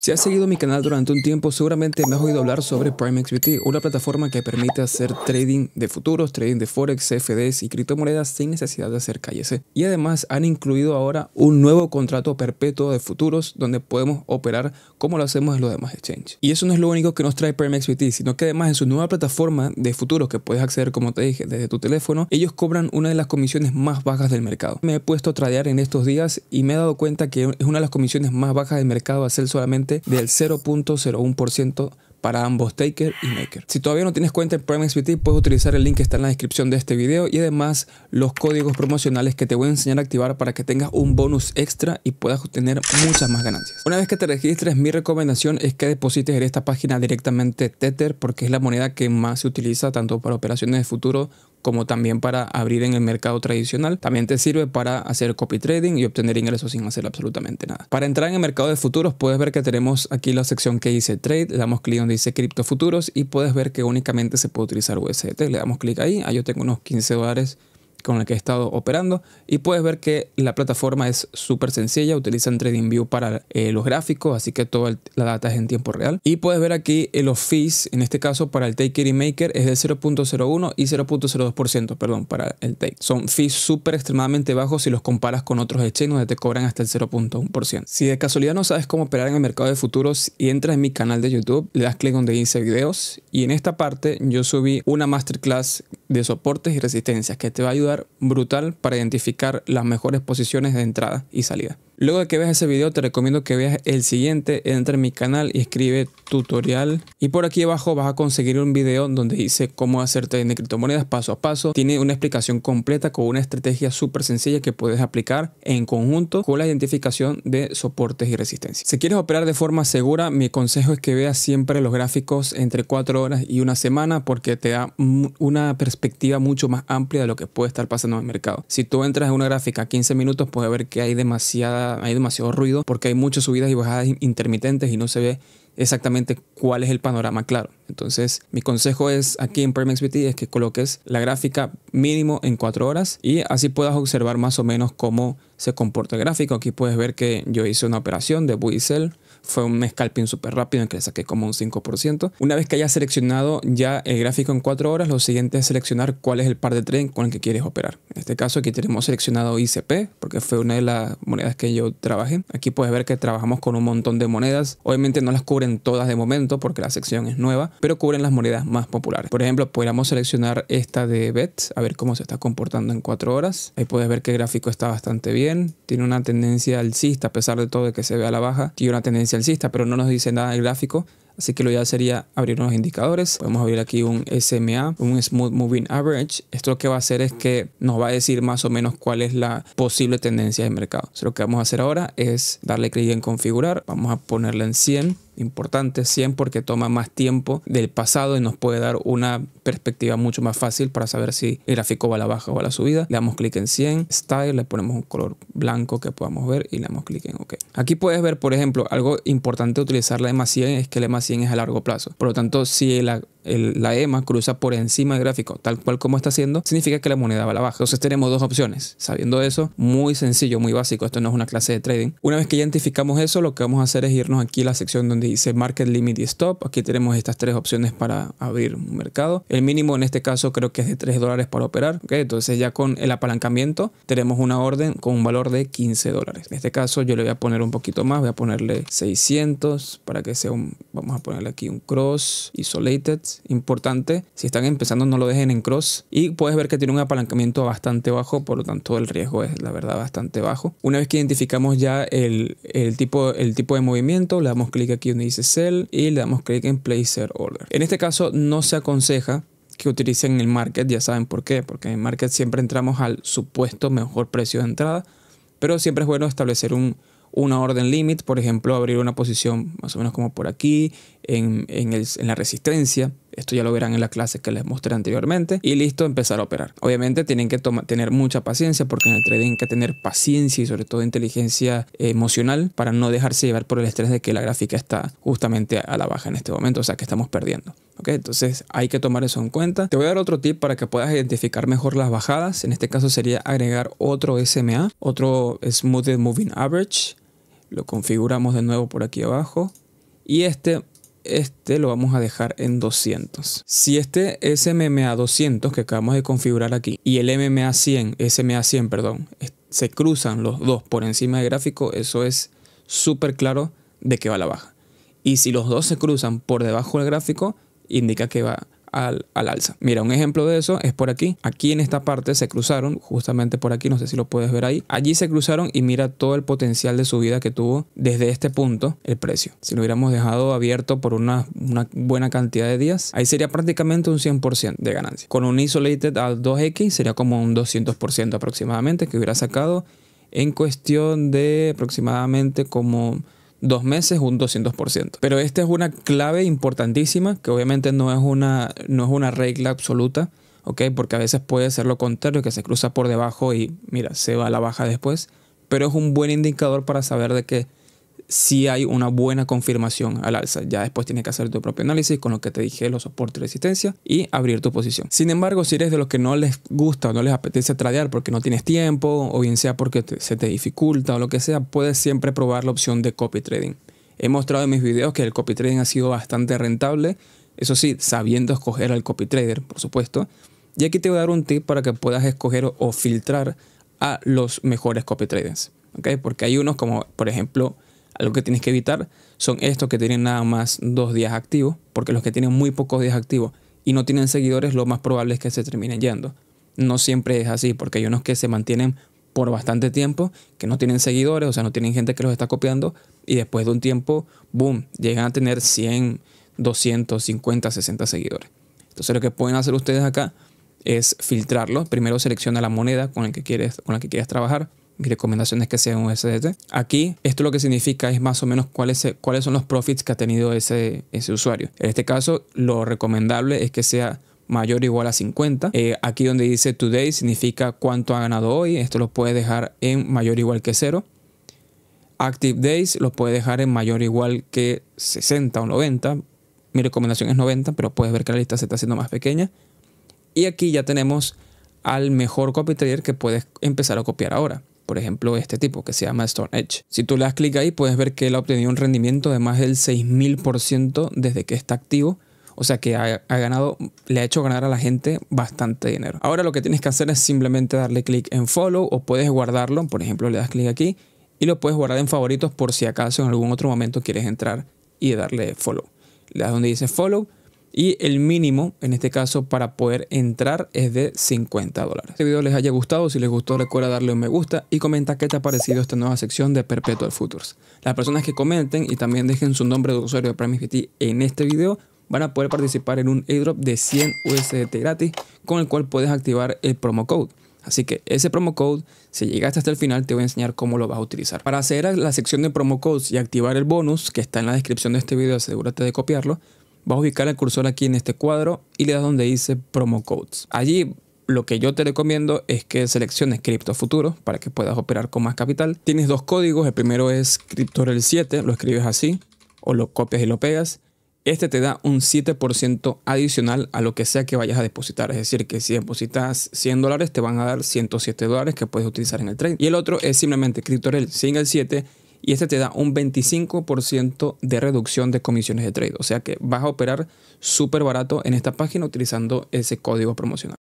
Si has seguido mi canal durante un tiempo, seguramente me has oído hablar sobre PrimeXBT, una plataforma que permite hacer trading de futuros, trading de forex, CFDs y criptomonedas sin necesidad de hacer KYC. ¿eh? Y además han incluido ahora un nuevo contrato perpetuo de futuros donde podemos operar como lo hacemos en los demás exchanges. Y eso no es lo único que nos trae PrimeXBT, sino que además en su nueva plataforma de futuros que puedes acceder, como te dije, desde tu teléfono, ellos cobran una de las comisiones más bajas del mercado. Me he puesto a tradear en estos días y me he dado cuenta que es una de las comisiones más bajas del mercado hacer solamente del 0.01% para ambos Taker y Maker. Si todavía no tienes cuenta en PrimeXBT, puedes utilizar el link que está en la descripción de este video y además los códigos promocionales que te voy a enseñar a activar para que tengas un bonus extra y puedas obtener muchas más ganancias. Una vez que te registres, mi recomendación es que deposites en esta página directamente Tether porque es la moneda que más se utiliza tanto para operaciones de futuro como también para abrir en el mercado tradicional. También te sirve para hacer copy trading y obtener ingresos sin hacer absolutamente nada. Para entrar en el mercado de futuros puedes ver que tenemos aquí la sección que dice trade, le damos clic donde dice cripto futuros y puedes ver que únicamente se puede utilizar USDT. Le damos clic ahí, ahí yo tengo unos 15 dólares con el que he estado operando y puedes ver que la plataforma es súper sencilla, utilizan TradingView para eh, los gráficos, así que toda la data es en tiempo real. Y puedes ver aquí eh, los fees, en este caso para el Take It y Maker es de 0.01 y 0.02%, perdón, para el Take. Son fees súper extremadamente bajos si los comparas con otros exchanges donde te cobran hasta el 0.1%. Si de casualidad no sabes cómo operar en el mercado de futuros y entras en mi canal de YouTube, le das clic donde dice videos y en esta parte yo subí una masterclass de soportes y resistencias que te va a ayudar brutal para identificar las mejores posiciones de entrada y salida. Luego de que veas ese video te recomiendo que veas el siguiente, entra en mi canal y escribe tutorial y por aquí abajo vas a conseguir un video donde dice cómo hacerte de criptomonedas paso a paso. Tiene una explicación completa con una estrategia súper sencilla que puedes aplicar en conjunto con la identificación de soportes y resistencia. Si quieres operar de forma segura, mi consejo es que veas siempre los gráficos entre 4 horas y una semana porque te da una perspectiva mucho más amplia de lo que puede estar pasando en el mercado. Si tú entras en una gráfica a 15 minutos puedes ver que hay demasiada hay demasiado ruido porque hay muchas subidas y bajadas intermitentes y no se ve exactamente cuál es el panorama claro. Entonces, mi consejo es aquí en PermXBT es que coloques la gráfica mínimo en 4 horas y así puedas observar más o menos cómo se comporta el gráfico. Aquí puedes ver que yo hice una operación de buy fue un scalping súper rápido en que le saqué como un 5%. Una vez que hayas seleccionado ya el gráfico en 4 horas, lo siguiente es seleccionar cuál es el par de tren con el que quieres operar. En este caso aquí tenemos seleccionado ICP porque fue una de las monedas que yo trabajé. Aquí puedes ver que trabajamos con un montón de monedas. Obviamente no las cubren todas de momento porque la sección es nueva, pero cubren las monedas más populares. Por ejemplo, podríamos seleccionar esta de BET, a ver cómo se está comportando en 4 horas. Ahí puedes ver que el gráfico está bastante bien. Tiene una tendencia alcista a pesar de todo de que se vea a la baja. Tiene una tendencia pero no nos dice nada el gráfico. Así que lo ya sería abrir unos indicadores. Podemos abrir aquí un SMA, un Smooth Moving Average. Esto lo que va a hacer es que nos va a decir más o menos cuál es la posible tendencia de mercado. lo que vamos a hacer ahora es darle clic en configurar. Vamos a ponerle en 100 importante, 100 porque toma más tiempo del pasado y nos puede dar una perspectiva mucho más fácil para saber si el gráfico va a la baja o a la subida. Le damos clic en 100, style, le ponemos un color blanco que podamos ver y le damos clic en OK. Aquí puedes ver, por ejemplo, algo importante de utilizar la EMA 100 es que la EMA 100 es a largo plazo. Por lo tanto, si la la EMA cruza por encima del gráfico, tal cual como está haciendo, significa que la moneda va a la baja. Entonces tenemos dos opciones. Sabiendo eso, muy sencillo, muy básico, esto no es una clase de trading. Una vez que identificamos eso, lo que vamos a hacer es irnos aquí a la sección donde dice Market Limit y Stop. Aquí tenemos estas tres opciones para abrir un mercado. El mínimo en este caso creo que es de 3 dólares para operar. Entonces ya con el apalancamiento tenemos una orden con un valor de 15 dólares. En este caso yo le voy a poner un poquito más, voy a ponerle 600 para que sea un, vamos a ponerle aquí un cross isolated importante. Si están empezando no lo dejen en cross y puedes ver que tiene un apalancamiento bastante bajo, por lo tanto el riesgo es la verdad bastante bajo. Una vez que identificamos ya el, tipo, el tipo de movimiento, le damos clic aquí donde dice sell y le damos clic en placer order. En este caso no se aconseja que utilicen el market, ya saben por qué, porque en market siempre entramos al supuesto mejor precio de entrada, pero siempre es bueno establecer un, una orden limit, por ejemplo, abrir una posición más o menos como por aquí, en, la resistencia. Esto ya lo verán en la clase que les mostré anteriormente. Y listo, empezar a operar. Obviamente tienen que tener mucha paciencia porque en el trading hay que tener paciencia y sobre todo inteligencia emocional para no dejarse llevar por el estrés de que la gráfica está justamente a la baja en este momento, o sea que estamos perdiendo. ¿ok? Entonces hay que tomar eso en cuenta. Te voy a dar otro tip para que puedas identificar mejor las bajadas. En este caso sería agregar otro SMA, otro Smoothed Moving Average lo configuramos de nuevo por aquí abajo y este este lo vamos a dejar en 200. Si este SMMA 200 que acabamos de configurar aquí y el MMA 100, SMA 100, perdón, se cruzan los dos por encima del gráfico, eso es súper claro de que va a la baja. Y si los dos se cruzan por debajo del gráfico, indica que va al, alza. Mira, un ejemplo de eso es por aquí. Aquí en esta parte se cruzaron, justamente por aquí, no sé si lo puedes ver ahí. Allí se cruzaron y mira todo el potencial de subida que tuvo desde este punto el precio. Si lo hubiéramos dejado abierto por una, una buena cantidad de días, ahí sería prácticamente un 100% de ganancia. Con un isolated al 2X sería como un 200% aproximadamente que hubiera sacado en cuestión de aproximadamente como dos meses un 200%. Pero esta es una clave importantísima, que obviamente no es una, no es una regla absoluta, ¿ok? Porque a veces puede ser lo contrario, que se cruza por debajo y mira, se va a la baja después. Pero es un buen indicador para saber de que si hay una buena confirmación al alza. Ya después tienes que hacer tu propio análisis con lo que te dije, los soportes y resistencia y abrir tu posición. Sin embargo, si eres de los que no les gusta o no les apetece tradear porque no tienes tiempo o bien sea porque se te dificulta o lo que sea, puedes siempre probar la opción de copy trading. He mostrado en mis videos que el copy trading ha sido bastante rentable, eso sí, sabiendo escoger al copy trader, por supuesto. Y aquí te voy a dar un tip para que puedas escoger o filtrar a los mejores copy traders. Porque hay unos como, por ejemplo, algo que tienes que evitar son estos que tienen nada más dos días activos, porque los que tienen muy pocos días activos y no tienen seguidores, lo más probable es que se terminen yendo. No siempre es así, porque hay unos que se mantienen por bastante tiempo, que no tienen seguidores, o sea, no tienen gente que los está copiando, y después de un tiempo, boom, llegan a tener 100, 250 60 seguidores. Entonces lo que pueden hacer ustedes acá es filtrarlo. Primero selecciona la moneda con la que quieres, con la que quieres trabajar. Mi recomendación es que sea un SDT. Aquí, esto lo que significa es más o menos cuáles, cuáles son los profits que ha tenido ese, ese usuario. En este caso, lo recomendable es que sea mayor o igual a 50. Eh, aquí donde dice today significa cuánto ha ganado hoy. Esto lo puede dejar en mayor o igual que 0. Active days lo puede dejar en mayor o igual que 60 o 90. Mi recomendación es 90, pero puedes ver que la lista se está haciendo más pequeña. Y aquí ya tenemos al mejor copy trader que puedes empezar a copiar ahora por ejemplo este tipo que se llama Stone Edge. Si tú le das clic ahí puedes ver que él ha obtenido un rendimiento de más del 6000% desde que está activo. O sea que ha, ganado, le ha hecho ganar a la gente bastante dinero. Ahora lo que tienes que hacer es simplemente darle clic en follow o puedes guardarlo. Por ejemplo, le das clic aquí y lo puedes guardar en favoritos por si acaso en algún otro momento quieres entrar y darle follow. Le das donde dice follow y el mínimo en este caso para poder entrar es de 50 dólares. Este video les haya gustado, si les gustó recuerda darle un me gusta y comenta qué te ha parecido esta nueva sección de Perpetual Futures. Las personas que comenten y también dejen su nombre de usuario de PrimeFT en este video van a poder participar en un airdrop de 100 USDT gratis con el cual puedes activar el promo code. Así que ese promo code, si llegaste hasta el final, te voy a enseñar cómo lo vas a utilizar. Para acceder a la sección de promo codes y activar el bonus que está en la descripción de este video, asegúrate de copiarlo vas a ubicar el cursor aquí en este cuadro y le das donde dice Promo Codes. Allí lo que yo te recomiendo es que selecciones cripto Futuro para que puedas operar con más capital. Tienes dos códigos, el primero es CryptoRel 7, lo escribes así o lo copias y lo pegas. Este te da un 7% adicional a lo que sea que vayas a depositar. Es decir, que si depositas 100 dólares, te van a dar 107 dólares que puedes utilizar en el trade. Y el otro es simplemente CryptoRel sin el 7 y este te da un 25% de reducción de comisiones de trade. O sea que vas a operar súper barato en esta página utilizando ese código promocional.